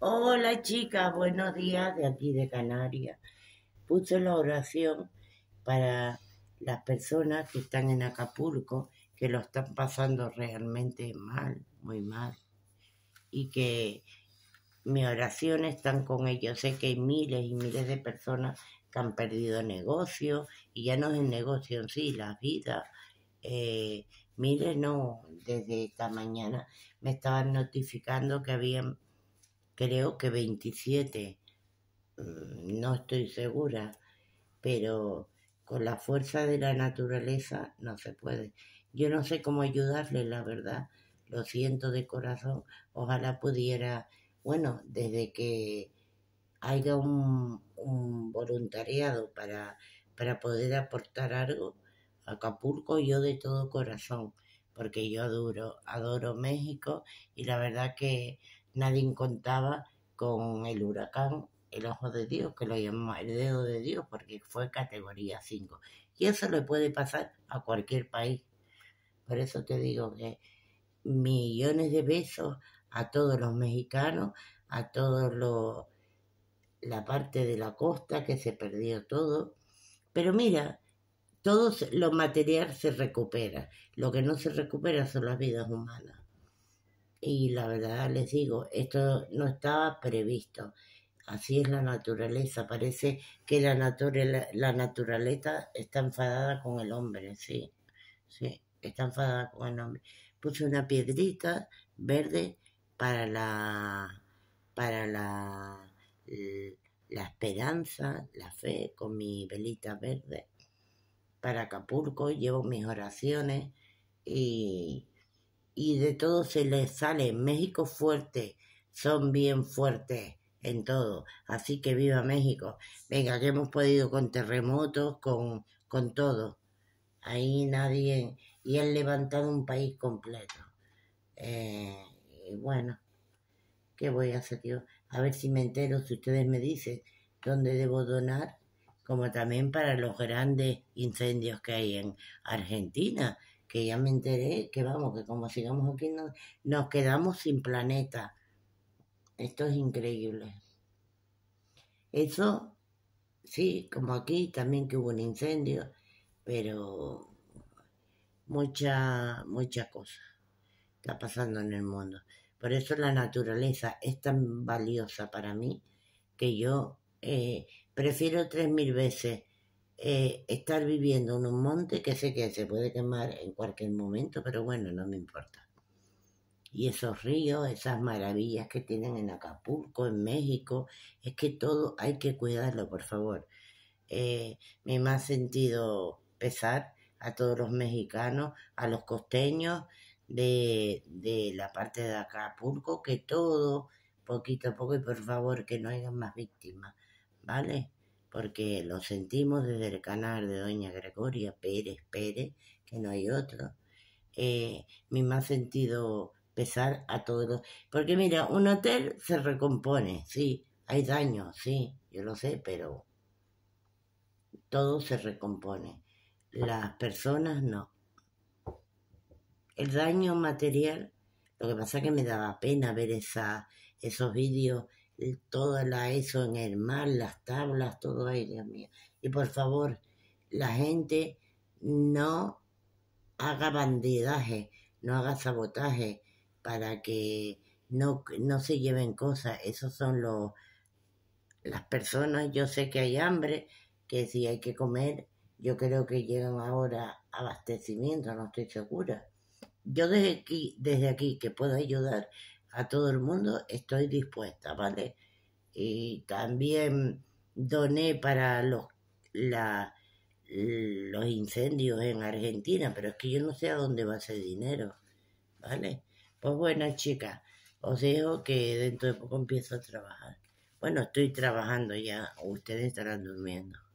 Hola chicas, buenos días de aquí de Canarias. Puse la oración para las personas que están en Acapulco, que lo están pasando realmente mal, muy mal. Y que mi oración están con ellos. Sé que hay miles y miles de personas que han perdido negocios, y ya no es el negocio en sí, la vida. Eh, miles no, desde esta mañana me estaban notificando que habían creo que 27, mm, no estoy segura, pero con la fuerza de la naturaleza no se puede. Yo no sé cómo ayudarle, la verdad, lo siento de corazón, ojalá pudiera, bueno, desde que haya un, voluntariado para, para poder aportar algo, Acapulco yo de todo corazón, porque yo adoro, adoro México y la verdad que nadie contaba con el huracán el ojo de Dios, que lo llamamos el dedo de Dios, porque fue categoría 5. Y eso le puede pasar a cualquier país. Por eso te digo que millones de besos a todos los mexicanos, a todos la parte de la costa que se perdió todo. Pero mira, todo lo material se recupera. Lo que no se recupera son las vidas humanas y la verdad les digo, esto no estaba previsto. Así es la naturaleza, parece que la, la, naturaleza está enfadada con el hombre, sí, sí, está enfadada con el hombre. Puse una piedrita verde para la, para la, la esperanza, la fe, con mi velita verde. Para Acapulco llevo mis oraciones y, y de todo se les sale. México fuerte, son bien fuertes en todo. Así que viva México. Venga, que hemos podido con terremotos, con, con todo. Ahí nadie. Y han levantado un país completo. Eh, bueno, ¿qué voy a hacer yo? A ver si me entero, si ustedes me dicen dónde debo donar, como también para los grandes incendios que hay en Argentina, que ya me enteré que vamos, que como sigamos aquí no, nos quedamos sin planeta. Esto es increíble. Eso, sí, como aquí también que hubo un incendio, pero mucha, mucha cosa está pasando en el mundo. Por eso la naturaleza es tan valiosa para mí que yo eh, prefiero tres mil veces eh, estar viviendo en un monte que sé que se puede quemar en cualquier momento, pero bueno, no me importa. Y esos ríos, esas maravillas que tienen en Acapulco, en México, es que todo hay que cuidarlo, por favor. Eh, me ha sentido pesar a todos los mexicanos, a los costeños de, de la parte de Acapulco, que todo, poquito a poco, y por favor, que no haya más víctimas, ¿vale? porque lo sentimos desde el canal de doña Gregoria Pérez Pérez, que no hay otro. Eh, mi más sentido pesar a todos Porque mira, un hotel se recompone, sí, hay daño, sí, yo lo sé, pero todo se recompone. Las personas no. El daño material, lo que pasa es que me daba pena ver esa, esos vídeos todo la, eso en el mar, las tablas, todo ahí, Dios mío. Y por favor, la gente no haga bandidaje, no haga sabotaje para que no, no se lleven cosas. Esos son los, las personas, yo sé que hay hambre, que si hay que comer, yo creo que llegan ahora abastecimiento, no estoy segura. Yo desde aquí, desde aquí que puedo ayudar, a todo el mundo estoy dispuesta, ¿vale? Y también doné para los, la, los incendios en Argentina, pero es que yo no sé a dónde va ese dinero, ¿vale? Pues bueno, chicas, os dejo que dentro de poco empiezo a trabajar. Bueno, estoy trabajando ya, ustedes estarán durmiendo.